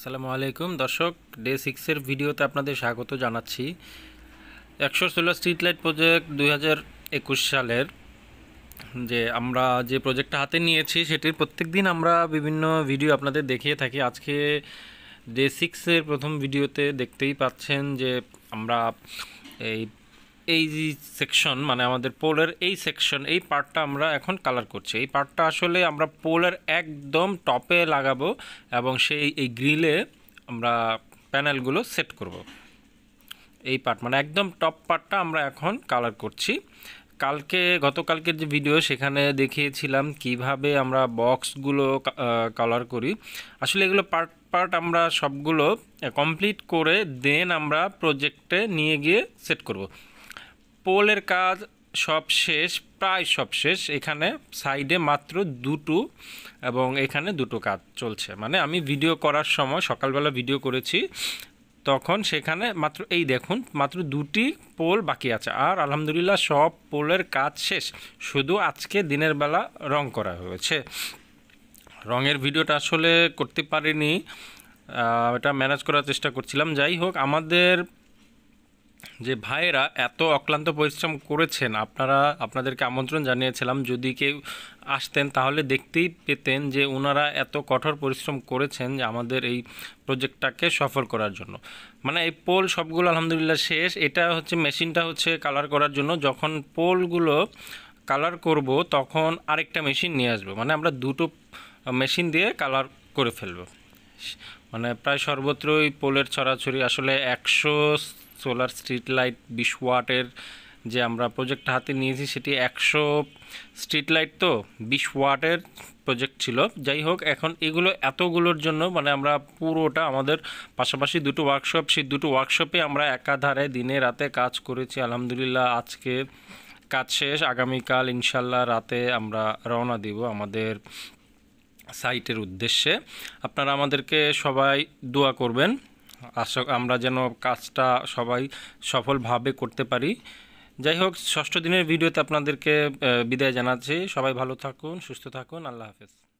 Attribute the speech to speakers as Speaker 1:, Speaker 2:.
Speaker 1: আসসালামু আলাইকুম দর্শক ডে সিক্সের ভিডিওতে আপনাদের স্বাগত জানাচ্ছি একশো ষোলো স্ট্রিট লাইট প্রজেক্ট দুই সালের যে আমরা যে প্রজেক্টটা হাতে নিয়েছি সেটির প্রত্যেক দিন আমরা বিভিন্ন ভিডিও আপনাদের দেখিয়ে থাকি আজকে ডে সিক্সের প্রথম ভিডিওতে দেখতেই পাচ্ছেন যে আমরা এই এই যে সেকশন মানে আমাদের পোলের এই সেকশন এই পার্টটা আমরা এখন কালার করছি এই পার্টটা আসলে আমরা পোলের একদম টপে লাগাবো এবং সেই এই গ্রিলে আমরা প্যানেলগুলো সেট করব। এই পার্ট মানে একদম টপ পার্টটা আমরা এখন কালার করছি কালকে গতকালকের যে ভিডিও সেখানে দেখিয়েছিলাম কিভাবে আমরা বক্সগুলো কালার করি আসলে এগুলো পার্ট পার্ট আমরা সবগুলো কমপ্লিট করে দেন আমরা প্রজেক্টে নিয়ে গিয়ে সেট করব পোলের কাজ সব শেষ প্রায় সব শেষ এখানে সাইডে মাত্র দুটো এবং এখানে দুটো কাজ চলছে মানে আমি ভিডিও করার সময় সকালবেলা ভিডিও করেছি তখন সেখানে মাত্র এই দেখুন মাত্র দুটি পোল বাকি আছে আর আলহামদুলিল্লাহ সব পোলের কাজ শেষ শুধু আজকে দিনের বেলা রং করা হয়েছে রঙের ভিডিওটা আসলে করতে পারিনি এটা ম্যানেজ করার চেষ্টা করছিলাম যাই হোক আমাদের যে ভাইয়েরা এত অক্লান্ত পরিশ্রম করেছেন আপনারা আপনাদেরকে আমন্ত্রণ জানিয়েছিলাম যদি কেউ আসতেন তাহলে দেখতেই পেতেন যে ওনারা এত কঠোর পরিশ্রম করেছেন যে আমাদের এই প্রজেক্টটাকে সফল করার জন্য মানে এই পোল সবগুলো আলহামদুলিল্লাহ শেষ এটা হচ্ছে মেশিনটা হচ্ছে কালার করার জন্য যখন পোলগুলো কালার করব তখন আরেকটা মেশিন নিয়ে আসবো মানে আমরা দুটো মেশিন দিয়ে কালার করে ফেলবো মানে প্রায় সর্বত্রই পোলের ছড়াছড়ি আসলে একশো সোলার স্ট্রিট লাইট বিশ ওয়াটের যে আমরা প্রজেক্ট হাতে নিয়েছি সেটি একশো স্ট্রিট লাইট তো বিশ ওয়াটের প্রজেক্ট ছিল যাই হোক এখন এগুলো এতগুলোর জন্য মানে আমরা পুরোটা আমাদের পাশাপাশি দুটো ওয়ার্কশপ সেই দুটো ওয়ার্কশপে আমরা একাধারে দিনে রাতে কাজ করেছি আলহামদুলিল্লাহ আজকে কাজ শেষ আগামীকাল ইনশাল্লাহ রাতে আমরা রওনা দিব আমাদের সাইটের উদ্দেশ্যে আপনারা আমাদেরকে সবাই দোয়া করবেন আশা আমরা যেন কাজটা সবাই সফলভাবে করতে পারি যাই হোক ষষ্ঠ দিনের ভিডিওতে আপনাদেরকে বিদায় জানাচ্ছি সবাই ভালো থাকুন সুস্থ থাকুন আল্লাহ হাফেজ